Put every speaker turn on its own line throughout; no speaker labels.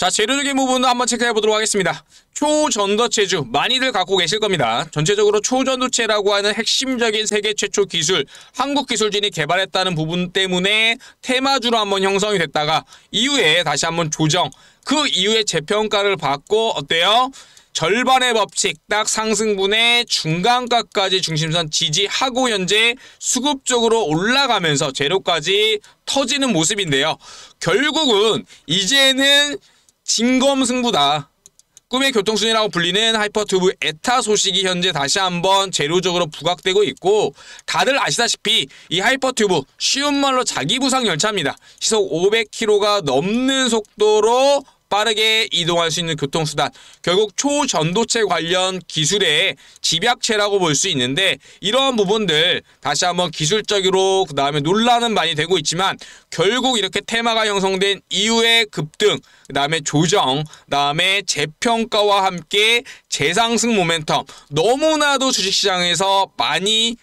자, 재료들기 부분도 한번 체크해 보도록 하겠습니다. 초전도체주 많이들 갖고 계실 겁니다. 전체적으로 초전도체라고 하는 핵심적인 세계 최초 기술 한국 기술진이 개발했다는 부분 때문에 테마주로 한번 형성이 됐다가 이후에 다시 한번 조정 그 이후에 재평가를 받고 어때요? 절반의 법칙 딱 상승분의 중간가까지 중심선 지지하고 현재 수급적으로 올라가면서 재료까지 터지는 모습인데요. 결국은 이제는 진검승부다. 꿈의 교통순이라고 불리는 하이퍼튜브 에타 소식이 현재 다시 한번 재료적으로 부각되고 있고 다들 아시다시피 이 하이퍼튜브 쉬운 말로 자기 부상 열차입니다. 시속 500km가 넘는 속도로 빠르게 이동할 수 있는 교통수단 결국 초전도체 관련 기술의 집약체라고 볼 수 있는데 이러한 부분들 다시 한번 기술적으로 그 다음에 논란은 많이 되고 있지만 결국 이렇게 테마가 형성된 이후의 급등 그 다음에 조정 그 다음에 재평가와 함께 재상승 모멘텀 너무나도 주식시장에서 많이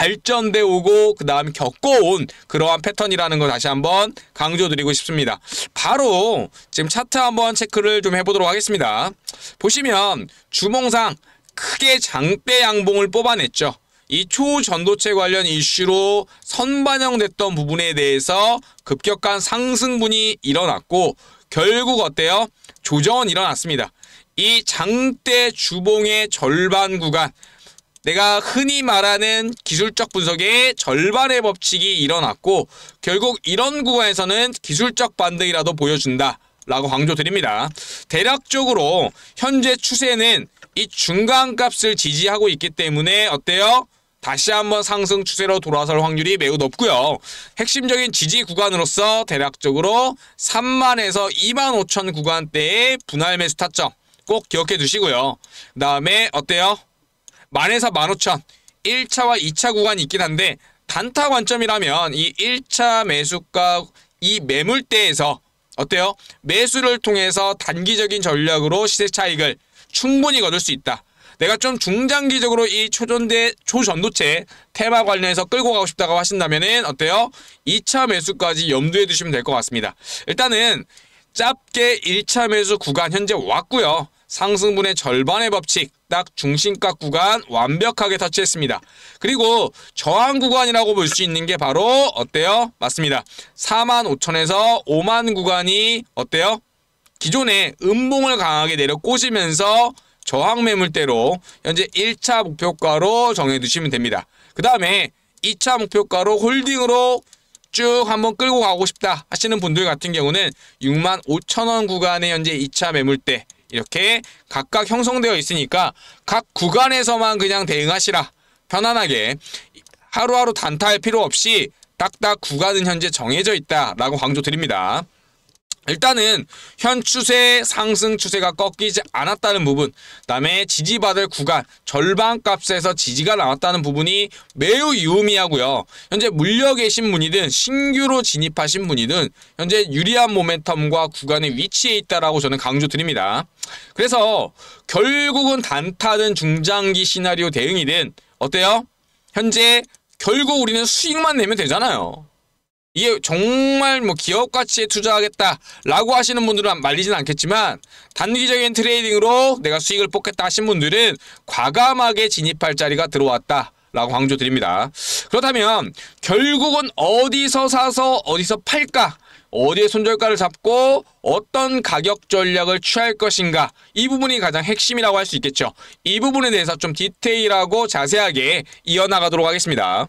발전돼 오고 그다음 겪어온 그러한 패턴이라는 걸 다시 한번 강조드리고 싶습니다. 바로 지금 차트 한번 체크를 좀 해보도록 하겠습니다. 보시면 주몽상 크게 장대 양봉을 뽑아냈죠. 이 초전도체 관련 이슈로 선반영됐던 부분에 대해서 급격한 상승분이 일어났고 결국 어때요? 조정은 일어났습니다. 이 장대 주봉의 절반 구간 내가 흔히 말하는 기술적 분석의 절반의 법칙이 일어났고 결국 이런 구간에서는 기술적 반등이라도 보여준다. 라고 강조드립니다. 대략적으로 현재 추세는 이 중간값을 지지하고 있기 때문에 어때요? 다시 한번 상승 추세로 돌아설 확률이 매우 높고요. 핵심적인 지지 구간으로서 대략적으로 3만에서 2만 5천 구간대의 분할 매수 타점 꼭 기억해 두시고요. 그 다음에 어때요? 만에서 만오천 1차와 2차 구간이 있긴 한데 단타 관점이라면 이 1차 매수가 이 매물대에서 어때요? 매수를 통해서 단기적인 전략으로 시세 차익을 충분히 거둘 수 있다. 내가 좀 중장기적으로 이 초전대 초전도체 테마 관련해서 끌고 가고 싶다고 하신다면은 어때요? 2차 매수까지 염두에 두시면 될 것 같습니다. 일단은 짧게 1차 매수 구간 현재 왔고요. 상승분의 절반의 법칙, 딱 중심값 구간 완벽하게 터치했습니다. 그리고 저항 구간이라고 볼 수 있는 게 바로 어때요? 맞습니다. 4만 5천에서 5만 구간이 어때요? 기존에 음봉을 강하게 내려 꽂으면서 저항 매물대로 현재 1차 목표가로 정해두시면 됩니다. 그 다음에 2차 목표가로 홀딩으로 쭉 한번 끌고 가고 싶다 하시는 분들 같은 경우는 6만 5천원 구간에 현재 2차 매물대 이렇게 각각 형성되어 있으니까 각 구간에서만 그냥 대응하시라. 편안하게 하루하루 단타할 필요 없이 딱딱 구간은 현재 정해져 있다라고 강조드립니다. 일단은 현 추세 상승 추세가 꺾이지 않았다는 부분 그다음에 지지받을 구간 절반값에서 지지가 나왔다는 부분이 매우 유의미하고요. 현재 물려 계신 분이든 신규로 진입하신 분이든 현재 유리한 모멘텀과 구간의 위치에 있다라고 저는 강조드립니다. 그래서 결국은 단타든 중장기 시나리오 대응이든 어때요? 현재 결국 우리는 수익만 내면 되잖아요. 이게 정말 뭐 기업 가치에 투자하겠다라고 하시는 분들은 말리진 않겠지만 단기적인 트레이딩으로 내가 수익을 뽑겠다 하신 분들은 과감하게 진입할 자리가 들어왔다. 라고 강조드립니다. 그렇다면 결국은 어디서 사서 어디서 팔까? 어디에 손절가를 잡고 어떤 가격 전략을 취할 것인가 이 부분이 가장 핵심이라고 할 수 있겠죠. 이 부분에 대해서 좀 디테일하고 자세하게 이어나가도록 하겠습니다.